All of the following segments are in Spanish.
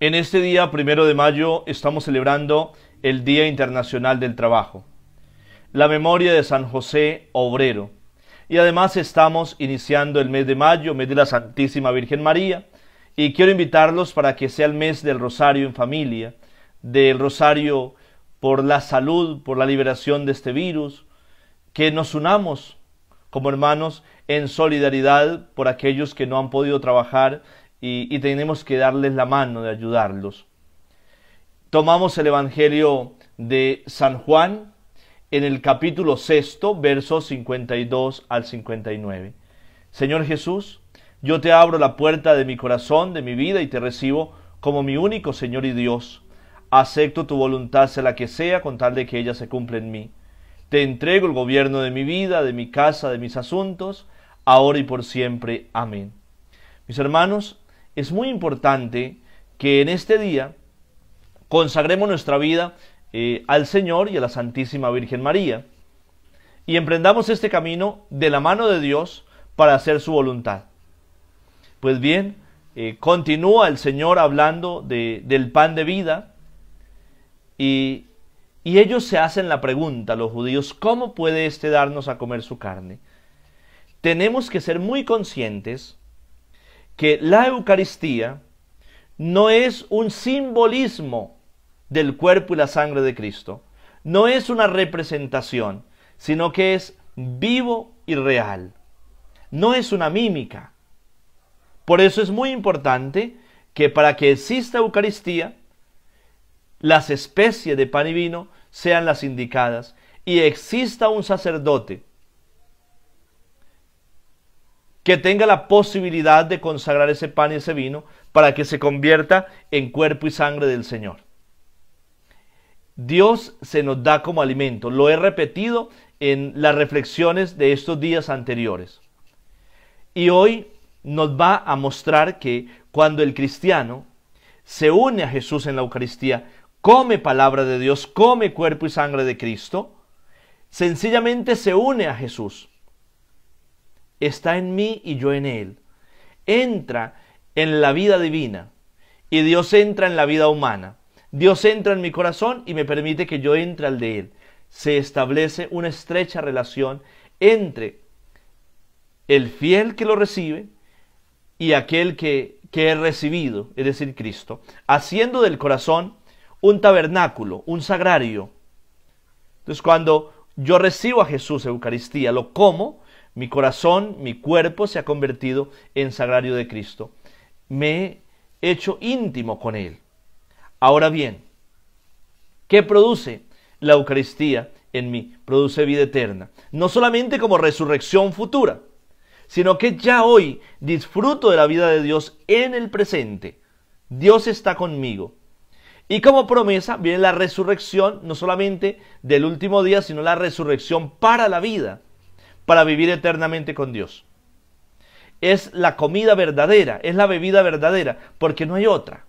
En este día, primero de mayo, estamos celebrando el Día Internacional del Trabajo, la memoria de San José Obrero, y además estamos iniciando el mes de mayo, mes de la Santísima Virgen María, y quiero invitarlos para que sea el mes del Rosario en familia, del Rosario por la salud, por la liberación de este virus, que nos unamos como hermanos en solidaridad por aquellos que no han podido trabajar y, tenemos que darles la mano de ayudarlos. Tomamos el Evangelio de San Juan en el capítulo sexto, versos 52 al 59. Señor Jesús, yo te abro la puerta de mi corazón, de mi vida, y te recibo como mi único Señor y Dios. Acepto tu voluntad, sea la que sea, con tal de que ella se cumpla en mí. Te entrego el gobierno de mi vida, de mi casa, de mis asuntos, ahora y por siempre. Amén. Mis hermanos, es muy importante que en este día consagremos nuestra vida eh, al Señor y a la Santísima Virgen María y emprendamos este camino de la mano de Dios para hacer su voluntad. Pues bien, eh, continúa el Señor hablando del pan de vida y ellos se hacen la pregunta, los judíos, ¿cómo puede éste darnos a comer su carne? Tenemos que ser muy conscientes que la Eucaristía no es un simbolismo del cuerpo y la sangre de Cristo, no es una representación, sino que es vivo y real, no es una mímica. Por eso es muy importante que para que exista Eucaristía, las especies de pan y vino sean las indicadas y exista un sacerdote que tenga la posibilidad de consagrar ese pan y ese vino para que se convierta en cuerpo y sangre del Señor. Dios se nos da como alimento. Lo he repetido en las reflexiones de estos días anteriores. Y hoy nos va a mostrar que cuando el cristiano se une a Jesús en la Eucaristía, come palabra de Dios, come cuerpo y sangre de Cristo, sencillamente se une a Jesús está en mí y yo en Él. Entra en la vida divina y Dios entra en la vida humana. Dios entra en mi corazón y me permite que yo entre al de Él. Se establece una estrecha relación entre el fiel que lo recibe y aquel que, que he recibido, es decir, Cristo, haciendo del corazón un tabernáculo, un sagrario. Entonces cuando yo recibo a Jesús Eucaristía, lo como, mi corazón, mi cuerpo se ha convertido en sagrario de Cristo. Me he hecho íntimo con Él. Ahora bien, ¿qué produce la Eucaristía en mí? Produce vida eterna. No solamente como resurrección futura, sino que ya hoy disfruto de la vida de Dios en el presente. Dios está conmigo. Y como promesa viene la resurrección, no solamente del último día, sino la resurrección para la vida para vivir eternamente con Dios. Es la comida verdadera, es la bebida verdadera, porque no hay otra.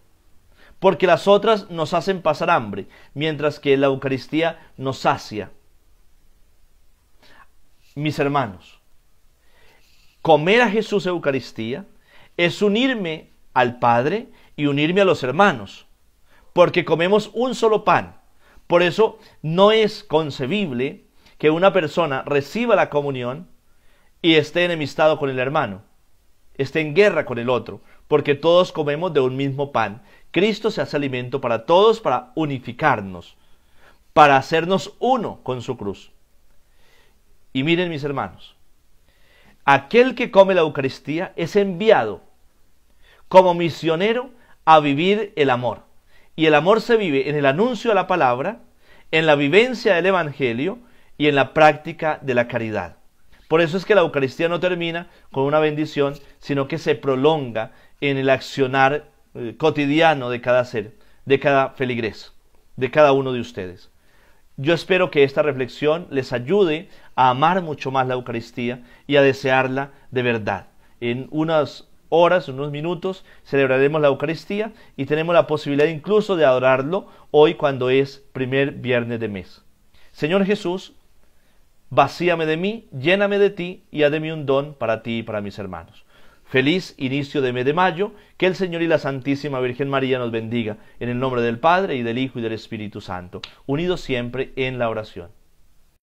Porque las otras nos hacen pasar hambre, mientras que la Eucaristía nos sacia. Mis hermanos, comer a Jesús Eucaristía es unirme al Padre y unirme a los hermanos, porque comemos un solo pan. Por eso no es concebible que una persona reciba la comunión y esté enemistado con el hermano, esté en guerra con el otro, porque todos comemos de un mismo pan. Cristo se hace alimento para todos para unificarnos, para hacernos uno con su cruz. Y miren mis hermanos, aquel que come la Eucaristía es enviado como misionero a vivir el amor. Y el amor se vive en el anuncio de la palabra, en la vivencia del Evangelio, y en la práctica de la caridad. Por eso es que la Eucaristía no termina con una bendición, sino que se prolonga en el accionar eh, cotidiano de cada ser, de cada feligres, de cada uno de ustedes. Yo espero que esta reflexión les ayude a amar mucho más la Eucaristía y a desearla de verdad. En unas horas, unos minutos, celebraremos la Eucaristía y tenemos la posibilidad incluso de adorarlo hoy cuando es primer viernes de mes. Señor Jesús, vacíame de mí, lléname de ti y haz un don para ti y para mis hermanos. Feliz inicio de mes de mayo, que el Señor y la Santísima Virgen María nos bendiga, en el nombre del Padre y del Hijo y del Espíritu Santo, unidos siempre en la oración.